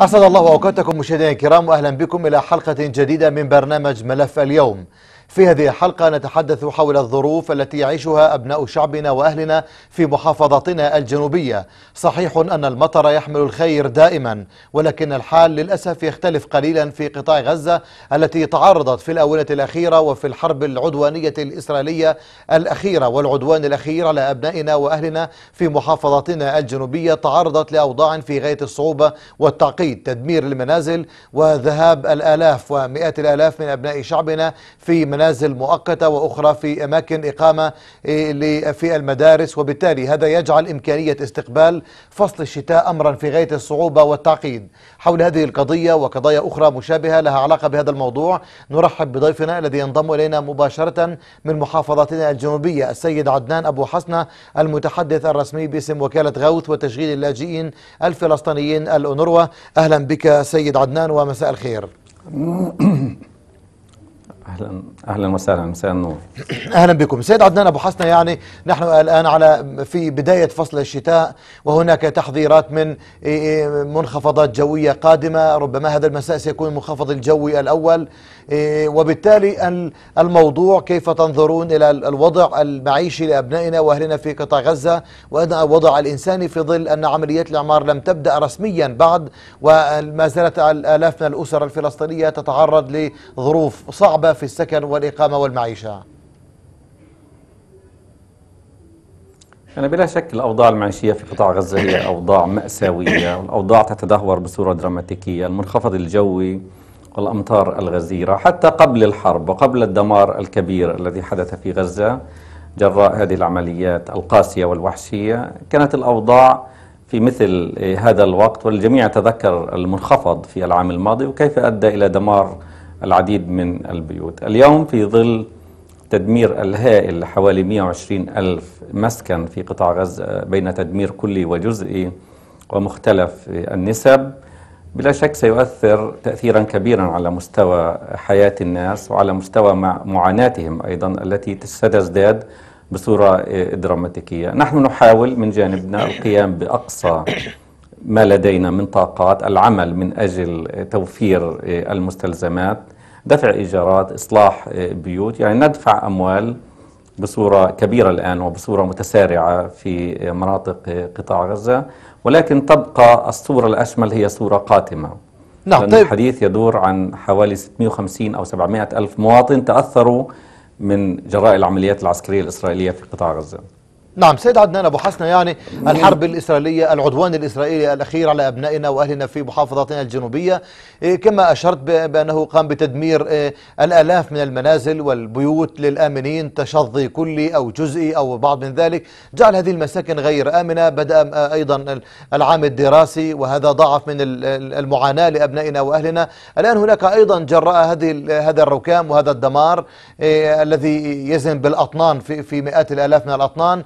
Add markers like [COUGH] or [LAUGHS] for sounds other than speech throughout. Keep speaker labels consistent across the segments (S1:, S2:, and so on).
S1: أسعد الله أوقاتكم مشاهدينا الكرام وأهلا بكم إلى حلقة جديدة من برنامج ملف اليوم في هذه الحلقة نتحدث حول الظروف التي يعيشها أبناء شعبنا وأهلنا في محافظتنا الجنوبية صحيح أن المطر يحمل الخير دائما ولكن الحال للأسف يختلف قليلا في قطاع غزة التي تعرضت في الآونة الأخيرة وفي الحرب العدوانية الإسرائيلية الأخيرة والعدوان الأخير على أبنائنا وأهلنا في محافظتنا الجنوبية تعرضت لأوضاع في غاية الصعوبة والتعقيد تدمير المنازل وذهاب الآلاف ومئات الآلاف من أبناء شعبنا في من منازل مؤقتة وأخرى في أماكن إقامة في المدارس وبالتالي هذا يجعل إمكانية استقبال فصل الشتاء أمرا في غاية الصعوبة والتعقيد حول هذه القضية وقضايا أخرى مشابهة لها علاقة بهذا الموضوع نرحب بضيفنا الذي ينضم إلينا مباشرة من محافظتنا الجنوبية السيد عدنان أبو حسنة المتحدث الرسمي باسم وكالة غوث وتشغيل اللاجئين الفلسطينيين الأنروة أهلا بك سيد عدنان ومساء الخير [COUGHS]
S2: اهلا اهلا وسهلا مساء النور
S1: اهلا بكم سيد عدنان ابو حسنه يعني نحن الان على في بدايه فصل الشتاء وهناك تحذيرات من منخفضات جويه قادمه ربما هذا المساء سيكون المنخفض الجوي الاول وبالتالي الموضوع كيف تنظرون الى الوضع المعيشي لابنائنا واهلنا في قطاع غزه وايضا الوضع الانساني في ظل ان عمليات الاعمار لم تبدا رسميا بعد وما زالت الاف من الاسر الفلسطينيه تتعرض لظروف صعبه في السكن والإقامة والمعيشة
S2: يعني بلا شك الأوضاع المعيشية في قطاع غزة هي أوضاع مأساوية والأوضاع تتدهور بصورة دراماتيكية المنخفض الجوي والأمطار الغزيرة حتى قبل الحرب وقبل الدمار الكبير الذي حدث في غزة جراء هذه العمليات القاسية والوحشية كانت الأوضاع في مثل هذا الوقت والجميع تذكر المنخفض في العام الماضي وكيف أدى إلى دمار العديد من البيوت اليوم في ظل تدمير الهائل لحوالي 120 ألف مسكن في قطاع غزة بين تدمير كلي وجزئي ومختلف النسب بلا شك سيؤثر تأثيرا كبيرا على مستوى حياة الناس وعلى مستوى معاناتهم أيضا التي ستزداد بصورة دراماتيكية نحن نحاول من جانبنا القيام بأقصى ما لدينا من طاقات العمل من أجل توفير المستلزمات دفع إيجارات إصلاح بيوت يعني ندفع أموال بصورة كبيرة الآن وبصورة متسارعة في مناطق قطاع غزة ولكن تبقى الصورة الأشمل هي صورة قاتمة نعم طيب. الحديث يدور عن حوالي 650 أو 700 ألف مواطن تأثروا من جراء العمليات العسكرية الإسرائيلية في قطاع غزة
S1: نعم سيد عدنان أبو حسنة يعني الحرب الإسرائيلية العدوان الإسرائيلي الأخير على أبنائنا وأهلنا في محافظتنا الجنوبية إيه، كما أشرت بأنه قام بتدمير إيه، الآلاف من المنازل والبيوت للآمنين تشظي كلي أو جزئي أو بعض من ذلك جعل هذه المساكن غير آمنة بدأ آه، أيضا العام الدراسي وهذا ضعف من المعاناة لأبنائنا وأهلنا الآن هناك أيضا جراء هذه هذا الركام وهذا الدمار إيه، الذي يزن بالأطنان في مئات الآلاف من الأطنان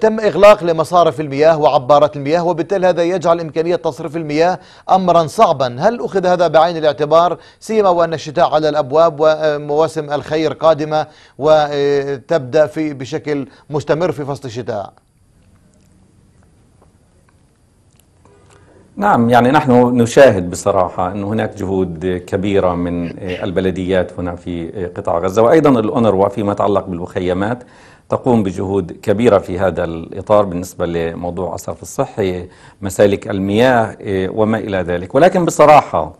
S1: تم إغلاق لمصارف المياه وعبارات المياه وبالتالي هذا يجعل إمكانية تصريف المياه أمرا صعبا هل أخذ هذا بعين الاعتبار سيما وأن الشتاء على الأبواب ومواسم الخير قادمة وتبدأ في بشكل مستمر في فصل الشتاء
S2: نعم يعني نحن نشاهد بصراحة أن هناك جهود كبيرة من البلديات هنا في قطاع غزة وأيضا الأونروا فيما يتعلق بالمخيمات تقوم بجهود كبيرة في هذا الإطار بالنسبة لموضوع الصرف الصحي مسالك المياه إيه، وما إلى ذلك ولكن بصراحة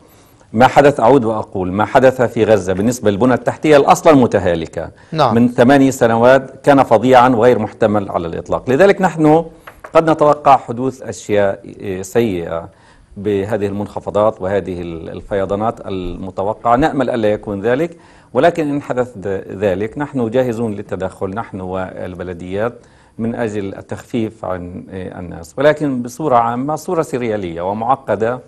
S2: ما حدث أعود وأقول ما حدث في غزة بالنسبة للبنى التحتية الأصلا المتهالكة نعم. من ثماني سنوات كان فظيعا وغير محتمل على الإطلاق لذلك نحن قد نتوقع حدوث أشياء إيه، سيئة بهذه المنخفضات وهذه الفيضانات المتوقعة نأمل ألا يكون ذلك ولكن إن حدث ذلك نحن جاهزون للتدخل نحن والبلديات من أجل التخفيف عن آه، الناس ولكن بصورة عامة صورة سريالية ومعقدة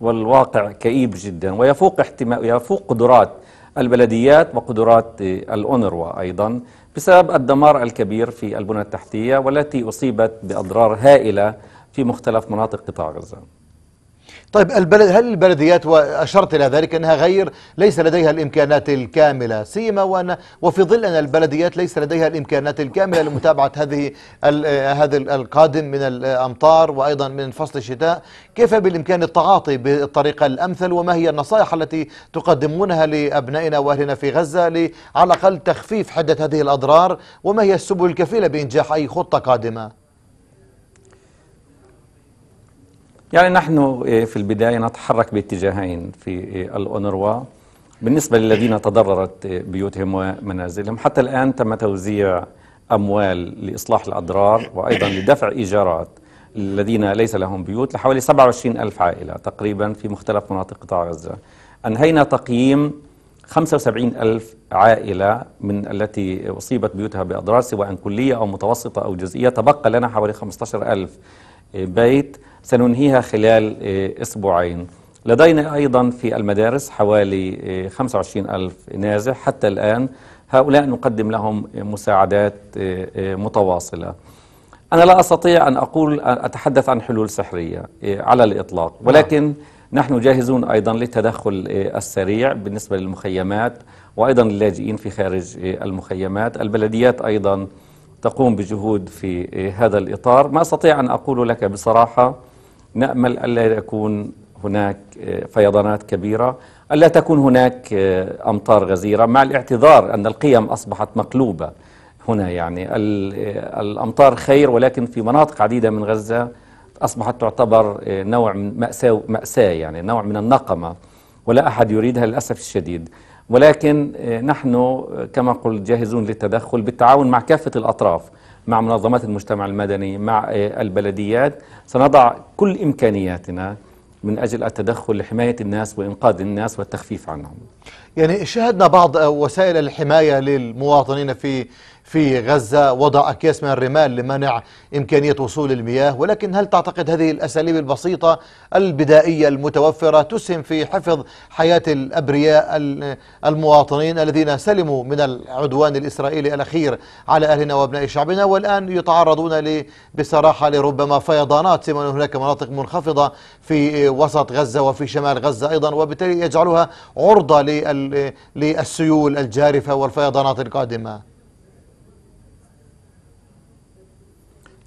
S2: والواقع كئيب جدا ويفوق احتمال يفوق قدرات البلديات وقدرات آه، الأونروا أيضا بسبب الدمار الكبير في البنى التحتية والتي أصيبت بأضرار هائلة في مختلف مناطق قطاع غزة
S1: طيب البلد هل البلديات واشرت الى ذلك انها غير ليس لديها الامكانات الكامله سيما وأن وفي ظل ان البلديات ليس لديها الامكانات الكامله لمتابعه هذه هذا القادم من الامطار وايضا من فصل الشتاء كيف بالامكان التعاطي بالطريقه الامثل وما هي النصائح التي تقدمونها لابنائنا واهلنا في غزه على الاقل تخفيف حده هذه الاضرار وما هي السبل الكفيله بانجاح اي خطه قادمه
S2: يعني نحن إيه، في البداية نتحرك باتجاهين في إيه، الأونروا بالنسبة للذين تضررت إيه، بيوتهم ومنازلهم حتى الآن تم توزيع أموال لإصلاح الأضرار وأيضا لدفع إيجارات الذين ليس لهم بيوت لحوالي 27 ألف عائلة تقريبا في مختلف مناطق قطاع غزة أنهينا تقييم 75 ألف عائلة من التي أصيبت بيوتها بأضرار سواء كلية أو متوسطة أو جزئية تبقى لنا حوالي 15 ألف بيت سننهيها خلال آه، أسبوعين لدينا أيضا في المدارس حوالي 25 آه، ألف نازح حتى الآن هؤلاء نقدم لهم مساعدات آه، متواصلة أنا لا أستطيع أن أقول أتحدث عن حلول سحرية على الإطلاق نعم. ولكن نحن جاهزون أيضا للتدخل السريع بالنسبة للمخيمات وأيضا اللاجئين في خارج المخيمات البلديات أيضا تقوم بجهود في هذا الإطار ما أستطيع أن أقول لك بصراحة نأمل ألا يكون هناك آه، فيضانات كبيرة ألا تكون هناك آه، أمطار غزيرة مع الاعتذار أن القيم أصبحت مقلوبة هنا يعني آه، الأمطار خير ولكن في مناطق عديدة من غزة أصبحت تعتبر نوع من مأساة, مأساة يعني نوع من النقمة ولا أحد يريدها للأسف الشديد ولكن نحن كما قلت جاهزون للتدخل بالتعاون مع كافة الأطراف مع منظمات المجتمع المدني مع آه، البلديات سنضع كل إمكانياتنا من أجل التدخل لحماية الناس وإنقاذ الناس والتخفيف عنهم
S1: يعني شاهدنا بعض وسائل الحماية للمواطنين في في غزة وضع أكياس من الرمال لمنع إمكانية وصول المياه ولكن هل تعتقد هذه الأساليب البسيطة البدائية المتوفرة تسهم في حفظ حياة الأبرياء المواطنين الذين سلموا من العدوان الإسرائيلي الأخير على أهلنا وأبناء شعبنا والآن يتعرضون بصراحة لربما فيضانات سواء هناك مناطق منخفضة في وسط غزة وفي شمال غزة أيضا وبالتالي يجعلها عرضة للسيول الجارفة والفيضانات القادمة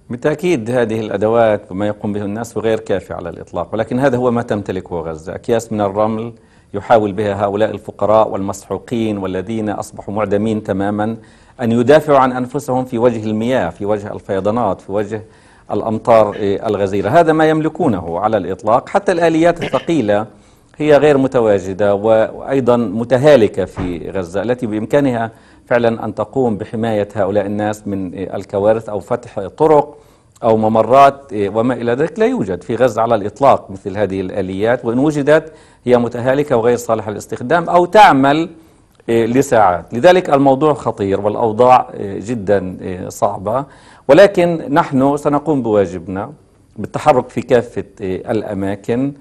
S2: بالتأكيد هذه الأدوات وما يقوم به الناس غير كافي على الإطلاق ولكن هذا هو ما تمتلكه غزة أكياس من الرمل يحاول بها هؤلاء الفقراء والمسحوقين والذين أصبحوا معدمين تماما أن يدافعوا عن أنفسهم في وجه المياه في وجه الفيضانات في وجه الأمطار إيه، الغزيرة هذا ما يملكونه على الإطلاق حتى الآليات الثقيلة هي غير متواجدة وأيضا متهالكة في غزة التي بإمكانها فعلا أن تقوم بحماية هؤلاء الناس من إيه، الكوارث أو فتح طرق أو ممرات إيه، وما إلى ذلك لا يوجد في غزة على الإطلاق مثل هذه الآليات وإن وجدت هي متهالكة وغير صالحة للاستخدام أو تعمل إيه، لساعات لذلك الموضوع خطير والأوضاع جدا صعبة ولكن نحن سنقوم بواجبنا بالتحرك في كافة الأماكن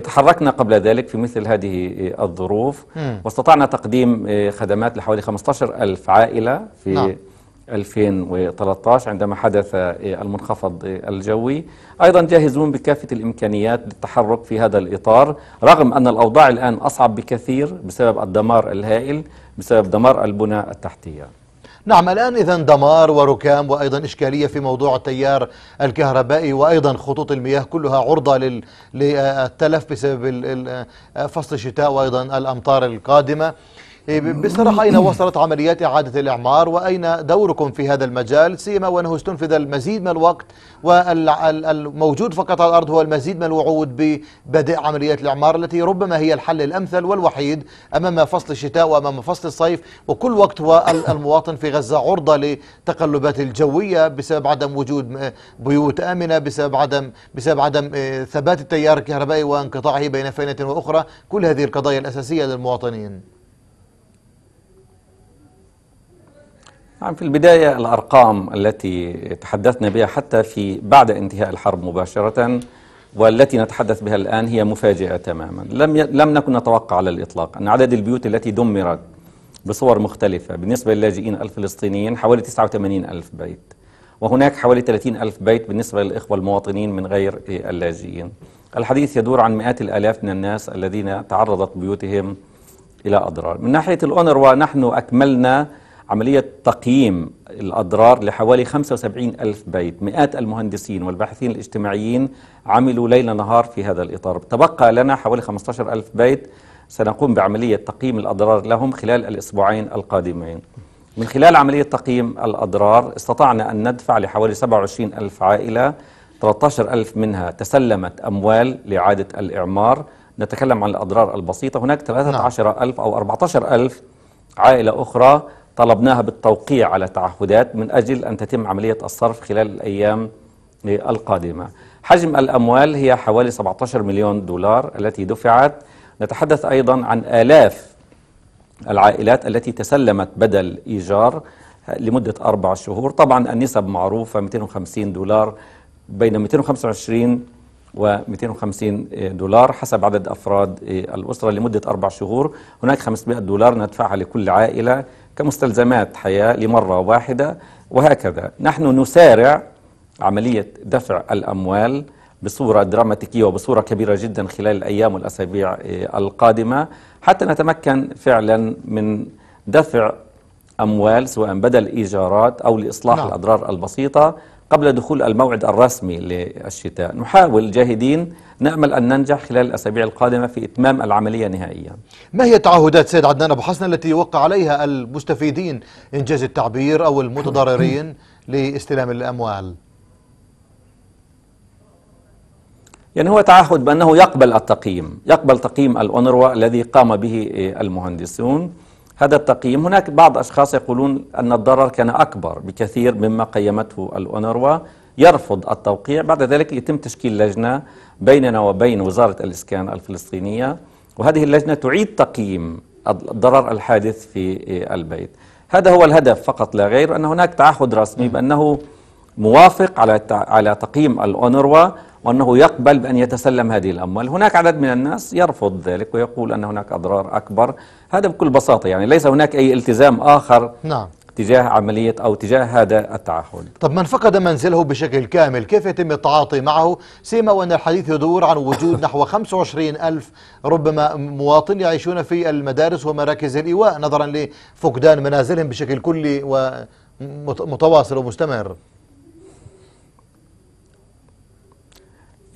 S2: تحركنا قبل ذلك في مثل هذه الظروف واستطعنا تقديم آه، خدمات لحوالي 15 ألف عائلة في نعم. 2013 عندما حدث آه، المنخفض آه، الجوي أيضا جاهزون بكافة الإمكانيات للتحرك في هذا الإطار رغم أن الأوضاع الآن أصعب بكثير بسبب الدمار الهائل بسبب دمار البنى التحتية
S1: نعم الآن إذا دمار وركام وأيضا إشكالية في موضوع التيار الكهربائي وأيضا خطوط المياه كلها عرضة للتلف بسبب فصل الشتاء وأيضا الأمطار القادمة إيه، بصراحة أين وصلت عمليات إعادة الإعمار وأين دوركم في هذا المجال سيما وأنه استنفذ المزيد من الوقت والموجود فقط على الأرض هو المزيد من الوعود ببدء عمليات الإعمار التي ربما هي الحل الأمثل والوحيد أمام فصل الشتاء وأمام فصل الصيف وكل وقت هو المواطن في غزة عرضة لتقلبات الجوية بسبب عدم وجود بيوت آمنة بسبب عدم بسبب عدم إيه، ثبات التيار الكهربائي وانقطاعه بين فينة وأخرى كل هذه القضايا الأساسية للمواطنين
S2: نعم في البداية الأرقام التي تحدثنا بها حتى في بعد انتهاء الحرب مباشرة والتي نتحدث بها الآن هي مفاجئة تماما لم, ي... لم نكن نتوقع على الإطلاق أن عدد البيوت التي دمرت بصور مختلفة بالنسبة للاجئين الفلسطينيين حوالي 89 ألف بيت وهناك حوالي 30 ألف بيت بالنسبة للإخوة المواطنين من غير اللاجئين الحديث يدور عن مئات الآلاف من الناس الذين تعرضت بيوتهم إلى أضرار من ناحية الأونروا نحن أكملنا عملية تقييم الأضرار لحوالي 75 ألف بيت مئات المهندسين والباحثين الاجتماعيين عملوا ليل نهار في هذا الإطار تبقى لنا حوالي 15 ألف بيت سنقوم بعملية تقييم الأضرار لهم خلال الأسبوعين القادمين من خلال عملية تقييم الأضرار استطعنا أن ندفع لحوالي 27 ألف عائلة 13 ألف منها تسلمت أموال لإعادة الإعمار نتكلم عن الأضرار البسيطة هناك 13 نعم. ألف أو 14 ألف عائلة أخرى طلبناها بالتوقيع على تعهدات من أجل أن تتم عملية الصرف خلال الأيام القادمة حجم الأموال هي حوالي 17 مليون دولار التي دفعت نتحدث أيضا عن آلاف العائلات التي تسلمت بدل إيجار لمدة أربع شهور طبعا النسب معروفة 250 دولار بين 225 و 250 دولار حسب عدد أفراد الأسرة لمدة أربع شهور هناك 500 دولار ندفعها لكل عائلة كمستلزمات حياة لمرة واحدة وهكذا نحن نسارع عملية دفع الأموال بصورة دراماتيكية وبصورة كبيرة جدا خلال الأيام والأسابيع آه، القادمة حتى نتمكن فعلا من دفع أموال سواء بدل إيجارات أو لإصلاح نعم. الأضرار البسيطة قبل دخول الموعد الرسمي للشتاء نحاول جاهدين نأمل أن ننجح خلال الأسابيع القادمة في إتمام العملية نهائيا
S1: ما هي تعهدات سيد عدنان أبو حسن التي يوقع عليها المستفيدين إنجاز التعبير أو المتضررين [LAUGHS] لاستلام الأموال
S2: يعني هو تعهد بأنه يقبل التقييم يقبل تقييم الأونروا الذي قام به المهندسون هذا التقييم هناك بعض أشخاص يقولون أن الضرر كان أكبر بكثير مما قيمته الأونروا يرفض التوقيع بعد ذلك يتم تشكيل لجنة بيننا وبين وزارة الإسكان الفلسطينية وهذه اللجنة تعيد تقييم الضرر الحادث في البيت هذا هو الهدف فقط لا غير أن هناك تعهد رسمي بأنه موافق على على تقييم الأونروا وأنه يقبل بأن يتسلم هذه الأموال هناك عدد من الناس يرفض ذلك ويقول أن هناك أضرار أكبر هذا بكل بساطة يعني ليس هناك أي التزام آخر نعم. تجاه عملية أو تجاه هذا التعهد
S1: طب من فقد منزله بشكل كامل كيف يتم التعاطي معه سيما وأن الحديث يدور عن وجود [LAUGHS] نحو 25 ألف ربما مواطن يعيشون في المدارس ومراكز الإيواء نظرا لفقدان منازلهم بشكل كلي ومتواصل ومستمر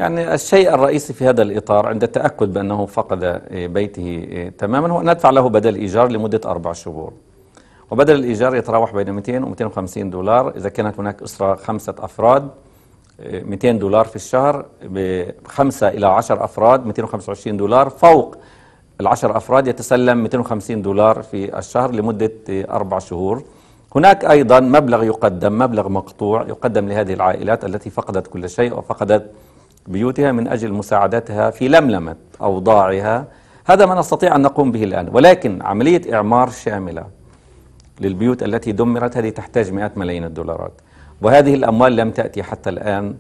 S2: يعني الشيء الرئيسي في هذا الإطار عند التأكد بأنه فقد إيه، بيته إيه، تماما هو أن ندفع له بدل إيجار لمدة أربع شهور وبدل الإيجار يتراوح بين 200 و 250 دولار إذا كانت هناك أسرة خمسة أفراد 200 إيه، دولار في الشهر بخمسة إلى 10 أفراد 225 دولار فوق العشر أفراد يتسلم 250 دولار في الشهر لمدة أربع شهور هناك أيضا مبلغ يقدم مبلغ مقطوع يقدم لهذه العائلات التي فقدت كل شيء وفقدت بيوتها من أجل مساعدتها في لملمة أوضاعها هذا ما نستطيع أن نقوم به الآن ولكن عملية إعمار شاملة للبيوت التي دمرت هذه تحتاج مئات ملايين الدولارات وهذه الأموال لم تأتي حتى الآن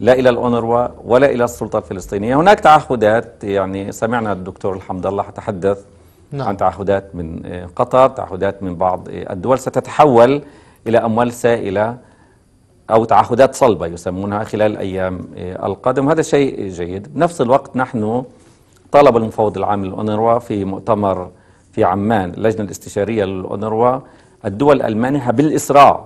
S2: لا إلى الأونروا ولا إلى السلطة الفلسطينية هناك تعهدات يعني سمعنا الدكتور الحمد الله تحدث نعم. عن تعهدات من قطر تعهدات من بعض الدول ستتحول إلى أموال سائلة أو تعهدات صلبة يسمونها خلال الأيام آه، القادمة وهذا شيء جيد بنفس الوقت نحن طلب المفوض العام للأونروا في مؤتمر في عمان اللجنة الاستشارية للأونروا الدول المانحة بالإسراع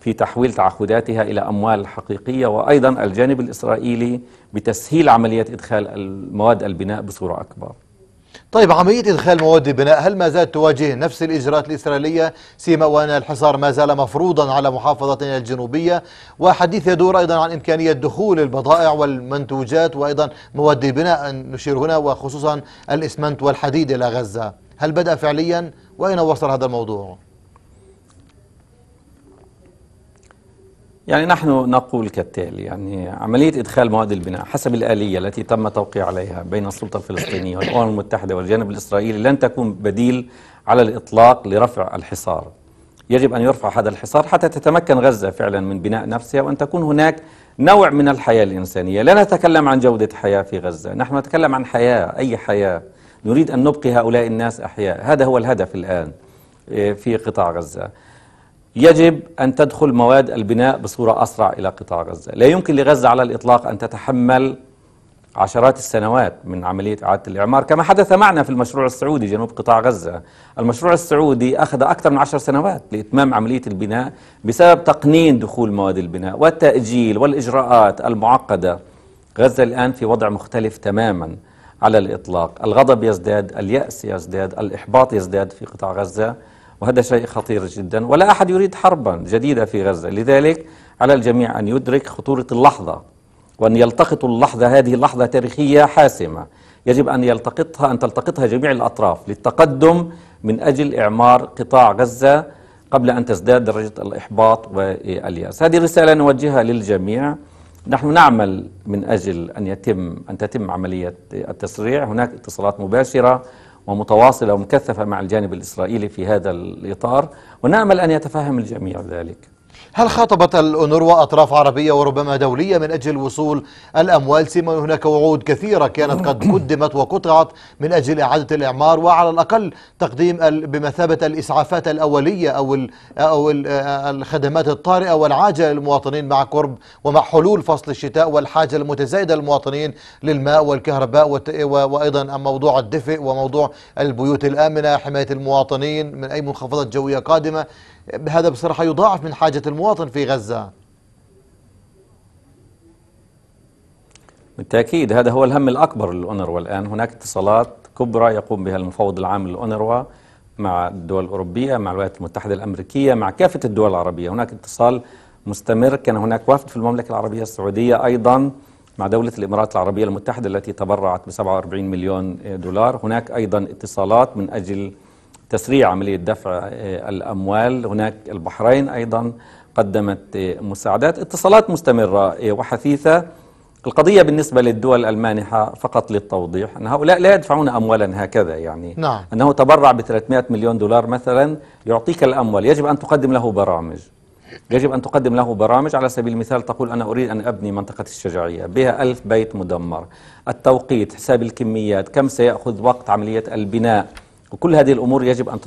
S2: في تحويل تعهداتها إلى أموال حقيقية وأيضا الجانب الإسرائيلي بتسهيل عملية إدخال المواد البناء بصورة أكبر
S1: طيب عملية إدخال مواد البناء هل ما زالت تواجه نفس الإجراءات الإسرائيلية سيما وأن الحصار ما زال مفروضا على محافظتنا الجنوبية وحديث يدور أيضا عن إمكانية دخول البضائع والمنتوجات وأيضا مواد البناء نشير هنا وخصوصا الإسمنت والحديد إلى غزة هل بدأ فعليا وأين وصل هذا الموضوع؟
S2: يعني نحن نقول كالتالي يعني عملية إدخال مواد البناء حسب الآلية التي تم توقيع عليها بين السلطة الفلسطينية والأمم المتحدة والجانب الإسرائيلي لن تكون بديل على الإطلاق لرفع الحصار يجب أن يرفع هذا الحصار حتى تتمكن غزة فعلا من بناء نفسها وأن تكون هناك نوع من الحياة الإنسانية لا نتكلم عن جودة حياة في غزة نحن نتكلم عن حياة أي حياة نريد أن نبقي هؤلاء الناس أحياء هذا هو الهدف الآن آه، في قطاع غزة يجب أن تدخل مواد البناء بصورة أسرع إلى قطاع غزة لا يمكن لغزة على الإطلاق أن تتحمل عشرات السنوات من عملية إعادة الإعمار كما حدث معنا في المشروع السعودي جنوب قطاع غزة المشروع السعودي أخذ أكثر من عشر سنوات لإتمام عملية البناء بسبب تقنين دخول مواد البناء والتأجيل والإجراءات المعقدة غزة الآن في وضع مختلف تماما على الإطلاق الغضب يزداد اليأس يزداد الإحباط يزداد في قطاع غزة وهذا شيء خطير جدا ولا أحد يريد حربا جديدة في غزة لذلك على الجميع أن يدرك خطورة اللحظة وأن يلتقطوا اللحظة هذه لحظة تاريخية حاسمة يجب أن يلتقطها أن تلتقطها جميع الأطراف للتقدم من أجل إعمار قطاع غزة قبل أن تزداد درجة الإحباط واليأس هذه رسالة نوجهها للجميع نحن نعمل من أجل أن يتم أن تتم عملية التسريع هناك اتصالات مباشرة ومتواصلة ومكثفة مع الجانب الإسرائيلي في هذا الإطار ونأمل أن يتفهم الجميع ذلك
S1: هل خاطبت الأونروا أطراف عربية وربما دولية من أجل وصول الأموال سيما هناك وعود كثيرة كانت قد [CLEARS THROAT] قدمت وقطعت من أجل إعادة الإعمار وعلى الأقل تقديم بمثابة الإسعافات الأولية أو أو الخدمات الطارئة والعاجلة للمواطنين مع قرب ومع حلول فصل الشتاء والحاجة المتزايدة للمواطنين للماء والكهرباء وأيضا موضوع الدفء وموضوع البيوت الآمنة حماية المواطنين من أي منخفضات جوية قادمة هذا بصراحة يضاعف من حاجة المواطن في غزة
S2: بالتأكيد هذا هو الهم الأكبر للأونروا الآن هناك اتصالات كبرى يقوم بها المفوض العام للأونروا مع الدول الأوروبية مع الولايات المتحدة الأمريكية مع كافة الدول العربية هناك اتصال مستمر كان هناك وفد في المملكة العربية السعودية أيضا مع دولة الإمارات العربية المتحدة التي تبرعت ب 47 مليون دولار هناك أيضا اتصالات من أجل تسريع عملية دفع آه، الأموال هناك البحرين أيضا قدمت آه، مساعدات اتصالات مستمرة آه، وحثيثة القضية بالنسبة للدول المانحة فقط للتوضيح أن هؤلاء لا يدفعون أموالا هكذا يعني نعم. أنه تبرع ب 300 مليون دولار مثلا يعطيك الأموال يجب أن تقدم له برامج يجب أن تقدم له برامج على سبيل المثال تقول أنا أريد أن أبني منطقة الشجاعية بها ألف بيت مدمر التوقيت حساب الكميات كم سيأخذ وقت عملية البناء وكل هذه الأمور يجب أن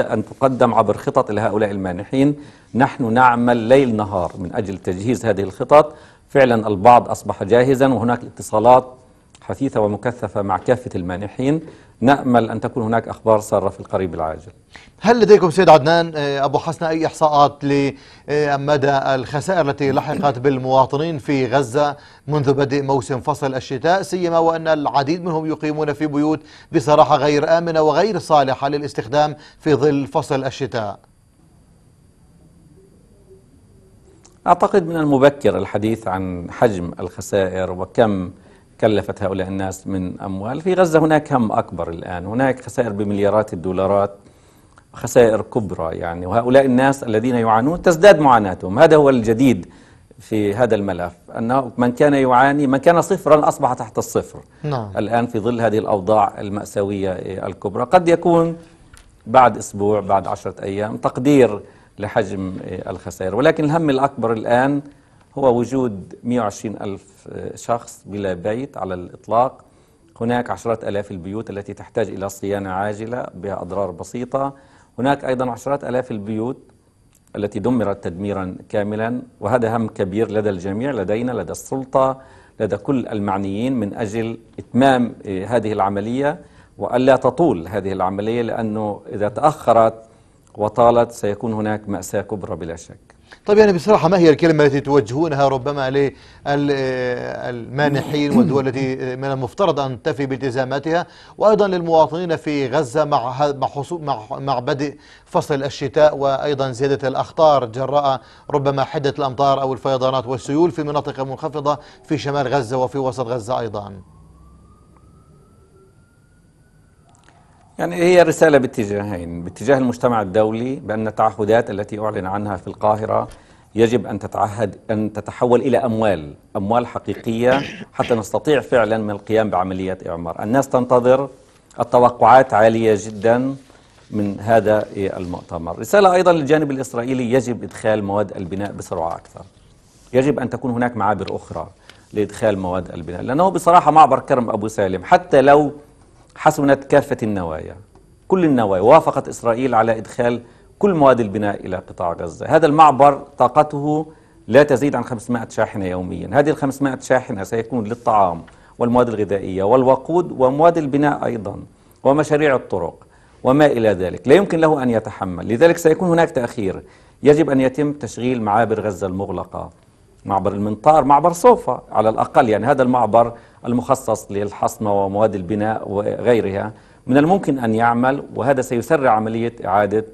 S2: أن تقدم عبر خطط لهؤلاء المانحين نحن نعمل ليل نهار من أجل تجهيز هذه الخطط فعلا البعض أصبح جاهزا وهناك اتصالات حثيثة ومكثفة مع كافة المانحين نأمل أن تكون هناك أخبار سارة في القريب العاجل
S1: هل لديكم سيد عدنان آه، أبو حسن أي إحصاءات لمدى آه، الخسائر التي لحقت بالمواطنين في غزة منذ بدء موسم فصل الشتاء سيما وأن العديد منهم يقيمون في بيوت بصراحة غير آمنة وغير صالحة للاستخدام في ظل فصل الشتاء
S2: أعتقد من المبكر الحديث عن حجم الخسائر وكم كلفت هؤلاء الناس من أموال في غزة هناك هم أكبر الآن هناك خسائر بمليارات الدولارات خسائر كبرى يعني وهؤلاء الناس الذين يعانون تزداد معاناتهم هذا هو الجديد في هذا الملف أنه من كان يعاني من كان صفرا أصبح تحت الصفر نعم. الآن في ظل هذه الأوضاع المأساوية الكبرى قد يكون بعد أسبوع بعد عشرة أيام تقدير لحجم الخسائر ولكن الهم الأكبر الآن هو وجود 120 ألف شخص بلا بيت على الإطلاق هناك عشرات ألاف البيوت التي تحتاج إلى صيانة عاجلة بها أضرار بسيطة هناك أيضا عشرات ألاف البيوت التي دمرت تدميرا كاملا وهذا هم كبير لدى الجميع لدينا لدى السلطة لدى كل المعنيين من أجل إتمام آه، هذه العملية وألا تطول هذه العملية لأنه إذا تأخرت وطالت سيكون هناك مأساة كبرى بلا شك
S1: طيب يعني بصراحة ما هي الكلمة التي توجهونها ربما للمانحين والدول [COUGHS] التي من المفترض أن تفي بالتزاماتها وأيضا للمواطنين في غزة مع مع مع بدء فصل الشتاء وأيضا زيادة الأخطار جراء ربما حدة الأمطار أو الفيضانات والسيول في مناطق منخفضة في شمال غزة وفي وسط غزة أيضا
S2: يعني هي رسالة باتجاهين باتجاه المجتمع الدولي بأن التعهدات التي أعلن عنها في القاهرة يجب أن تتعهد أن تتحول إلى أموال أموال حقيقية حتى نستطيع فعلا من القيام بعمليات إعمار الناس تنتظر التوقعات عالية جدا من هذا المؤتمر رسالة أيضا للجانب الإسرائيلي يجب إدخال مواد البناء بسرعة أكثر يجب أن تكون هناك معابر أخرى لإدخال مواد البناء لأنه بصراحة معبر كرم أبو سالم حتى لو حسنت كافة النوايا كل النوايا وافقت إسرائيل على إدخال كل مواد البناء إلى قطاع غزة هذا المعبر طاقته لا تزيد عن 500 شاحنة يوميا هذه ال 500 شاحنة سيكون للطعام والمواد الغذائية والوقود ومواد البناء أيضا ومشاريع الطرق وما إلى ذلك لا يمكن له أن يتحمل لذلك سيكون هناك تأخير يجب أن يتم تشغيل معابر غزة المغلقة معبر المنطار معبر صوفا على الأقل يعني هذا المعبر المخصص للحصمة ومواد البناء وغيرها من الممكن أن يعمل وهذا سيسرع عملية إعادة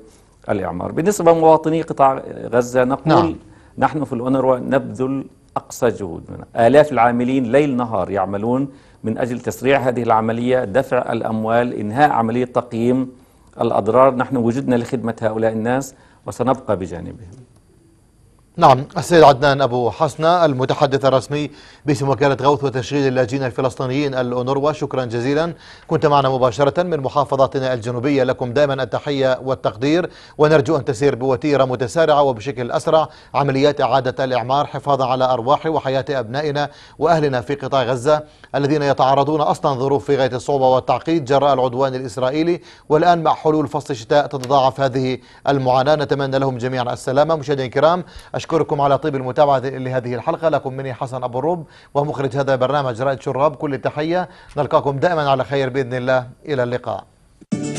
S2: الإعمار بالنسبة لمواطني قطاع غزة نقول نعم. نحن في الأونروا نبذل أقصى جهودنا آلاف العاملين ليل نهار يعملون من أجل تسريع هذه العملية دفع الأموال إنهاء عملية تقييم الأضرار نحن وجدنا لخدمة هؤلاء الناس وسنبقى بجانبهم
S1: نعم السيد عدنان أبو حسنة المتحدث الرسمي باسم وكالة غوث وتشغيل اللاجئين الفلسطينيين الأونروا شكرا جزيلا كنت معنا مباشرة من محافظتنا الجنوبية لكم دائما التحية والتقدير ونرجو أن تسير بوتيرة متسارعة وبشكل أسرع عمليات إعادة الإعمار حفاظا على أرواح وحياة أبنائنا وأهلنا في قطاع غزة الذين يتعرضون أصلا ظروف في غاية الصعوبة والتعقيد جراء العدوان الإسرائيلي والآن مع حلول فصل الشتاء تتضاعف هذه المعاناة نتمنى لهم جميعا السلامة مشاهدينا الكرام أشكركم على طيب المتابعة لهذه الحلقة لكم مني حسن أبو الروب ومخرج هذا البرنامج رائد شراب كل التحية نلقاكم دائما على خير بإذن الله إلى اللقاء